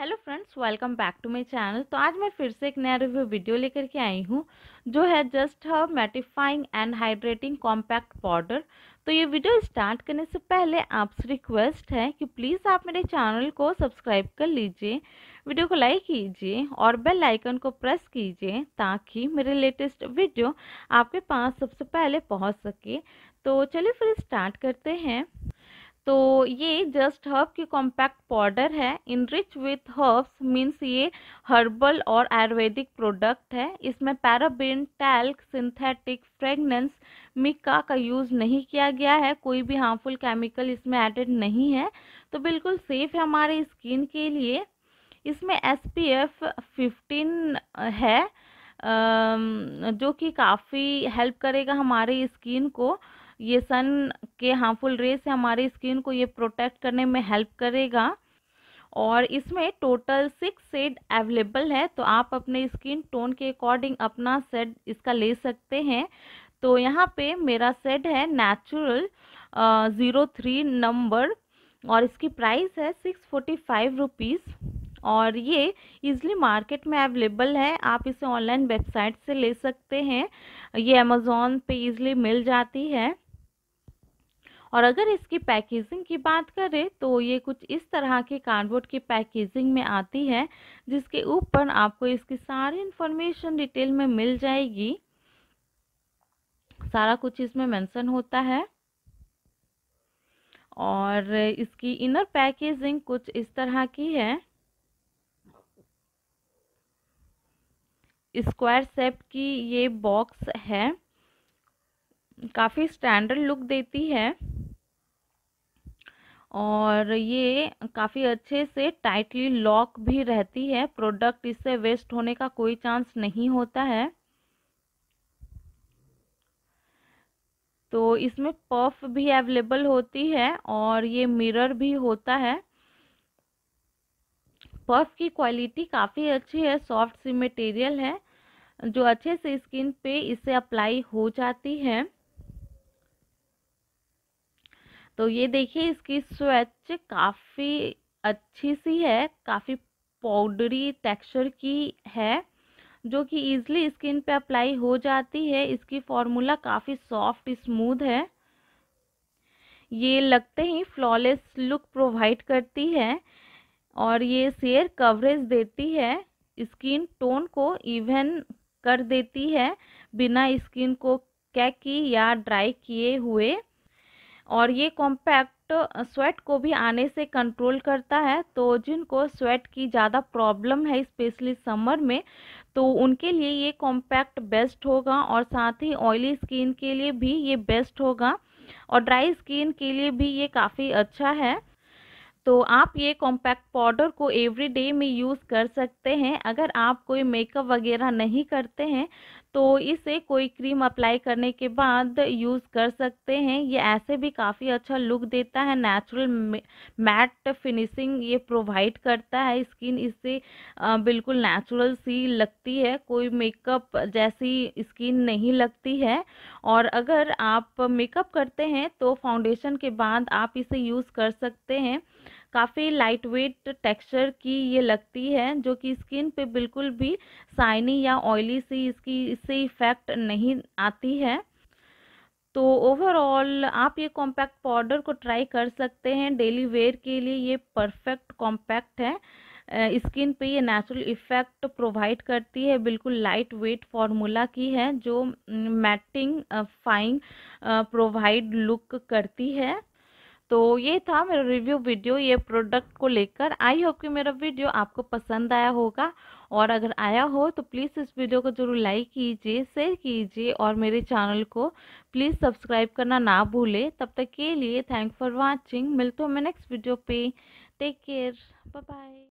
hello friends welcome back to my channel तो आज मैं फिर से एक नया रिव्यू वीडियो लेकर के आई हूँ जो है just have mattifying and hydrating compact powder तो ये वीडियो स्टार्ट करने से पहले आपसे रिक्वेस्ट है कि प्लीज़ आप मेरे चैनल को सब्सक्राइब कर लीजिए वीडियो को लाइक कीजिए और बेल आइकन को प्रेस कीजिए ताकि मेरे लेटेस्ट वीडियो आपके पास सबसे पहले पहुँच सके तो चलिए फिर स्टार्ट करते हैं तो ये जस्ट हर्ब की कॉम्पैक्ट पाउडर है इनरिच विथ हर्ब्स मीन्स ये हर्बल और आयुर्वेदिक प्रोडक्ट है इसमें paraben talc synthetic fragrance mica का यूज़ नहीं किया गया है कोई भी हार्मफुल केमिकल इसमें एडेड नहीं है तो बिल्कुल सेफ है हमारे स्किन के लिए इसमें एस पी एफ फिफ्टीन है जो कि काफ़ी हेल्प करेगा हमारे स्किन को ये सन के हार्मफुल रे से हमारी स्किन को ये प्रोटेक्ट करने में हेल्प करेगा और इसमें टोटल सिक्स सेड अवेलेबल है तो आप अपने स्किन टोन के अकॉर्डिंग अपना सेट इसका ले सकते हैं तो यहाँ पे मेरा सेड है नेचुरल ज़ीरो थ्री नंबर और इसकी प्राइस है सिक्स फोर्टी फाइव रुपीज़ और ये इजली मार्केट में अवेलेबल है आप इसे ऑनलाइन वेबसाइट से ले सकते हैं ये अमेज़ोन पे ईज़िली मिल जाती है और अगर इसकी पैकेजिंग की बात करें तो ये कुछ इस तरह के कार्डबोर्ड की पैकेजिंग में आती है जिसके ऊपर आपको इसकी सारी इन्फॉर्मेशन डिटेल में मिल जाएगी सारा कुछ इसमें मेंशन होता है और इसकी इनर पैकेजिंग कुछ इस तरह की है स्क्वायर सेप की ये बॉक्स है काफ़ी स्टैंडर्ड लुक देती है और ये काफ़ी अच्छे से टाइटली लॉक भी रहती है प्रोडक्ट इससे वेस्ट होने का कोई चांस नहीं होता है तो इसमें पफ भी अवेलेबल होती है और ये मिरर भी होता है पफ की क्वालिटी काफ़ी अच्छी है सॉफ्ट सी मटेरियल है जो अच्छे से स्किन पे इसे अप्लाई हो जाती है तो ये देखिए इसकी स्वेच काफ़ी अच्छी सी है काफ़ी पाउडरी टेक्सचर की है जो कि ईज़िली स्किन पे अप्लाई हो जाती है इसकी फॉर्मूला काफ़ी सॉफ्ट स्मूथ है ये लगते ही फ्लॉलेस लुक प्रोवाइड करती है और ये शेयर कवरेज देती है स्किन टोन को इवन कर देती है बिना स्किन को कैकी या ड्राई किए हुए और ये कॉम्पैक्ट स्वेट को भी आने से कंट्रोल करता है तो जिनको स्वेट की ज़्यादा प्रॉब्लम है स्पेशली समर में तो उनके लिए ये कॉम्पैक्ट बेस्ट होगा और साथ ही ऑयली स्किन के लिए भी ये बेस्ट होगा और ड्राई स्किन के लिए भी ये काफ़ी अच्छा है तो आप ये कॉम्पैक्ट पाउडर को एवरीडे में यूज़ कर सकते हैं अगर आप कोई मेकअप वगैरह नहीं करते हैं तो इसे कोई क्रीम अप्लाई करने के बाद यूज़ कर सकते हैं ये ऐसे भी काफ़ी अच्छा लुक देता है नेचुरल मैट फिनिशिंग ये प्रोवाइड करता है स्किन इससे बिल्कुल नेचुरल सी लगती है कोई मेकअप जैसी स्किन नहीं लगती है और अगर आप मेकअप करते हैं तो फाउंडेशन के बाद आप इसे यूज़ कर सकते हैं काफ़ी लाइट वेट टेक्स्चर की ये लगती है जो कि स्किन पे बिल्कुल भी साइनी या ऑयली सी इसकी इससे इफ़ेक्ट नहीं आती है तो ओवरऑल आप ये कॉम्पैक्ट पाउडर को ट्राई कर सकते हैं डेली वेयर के लिए ये परफेक्ट कॉम्पैक्ट है स्किन पे ये नेचुरल इफ़ेक्ट प्रोवाइड करती है बिल्कुल लाइट वेट फार्मूला की है जो मैटिंग फाइन प्रोवाइड लुक करती है तो ये था मेरा रिव्यू वीडियो ये प्रोडक्ट को लेकर आई होप कि मेरा वीडियो आपको पसंद आया होगा और अगर आया हो तो प्लीज़ इस वीडियो को जरूर लाइक कीजिए शेयर कीजिए और मेरे चैनल को प्लीज़ सब्सक्राइब करना ना भूलें तब तक के लिए थैंक फॉर वॉचिंग मिलते हो मैं नेक्स्ट वीडियो पे टेक केयर बाय